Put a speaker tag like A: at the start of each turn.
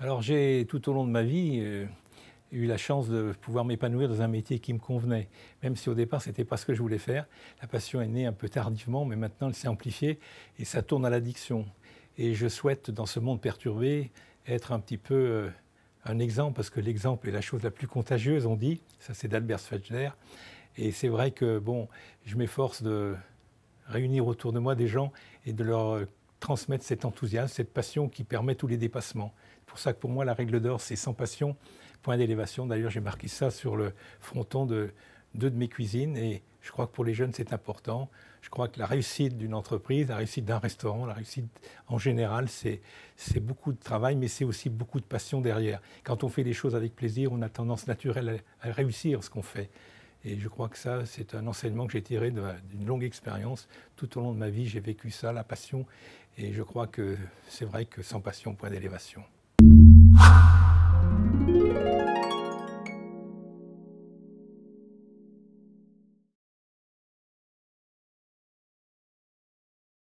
A: Alors j'ai tout au long de ma vie euh, eu la chance de pouvoir m'épanouir dans un métier qui me convenait, même si au départ ce n'était pas ce que je voulais faire. La passion est née un peu tardivement, mais maintenant elle s'est amplifiée et ça tourne à l'addiction. Et je souhaite dans ce monde perturbé être un petit peu euh, un exemple, parce que l'exemple est la chose la plus contagieuse, on dit, ça c'est d'Albert Schweitzer. Et c'est vrai que, bon, je m'efforce de réunir autour de moi des gens et de leur euh, transmettre cet enthousiasme, cette passion qui permet tous les dépassements. C'est pour ça que pour moi, la règle d'or, c'est sans passion, point d'élévation. D'ailleurs, j'ai marqué ça sur le fronton de deux de mes cuisines et je crois que pour les jeunes, c'est important. Je crois que la réussite d'une entreprise, la réussite d'un restaurant, la réussite en général, c'est beaucoup de travail, mais c'est aussi beaucoup de passion derrière. Quand on fait les choses avec plaisir, on a tendance naturelle à réussir ce qu'on fait. Et je crois que ça, c'est un enseignement que j'ai tiré d'une longue expérience. Tout au long de ma vie, j'ai vécu ça, la passion. Et je crois que c'est vrai que sans passion, point d'élévation.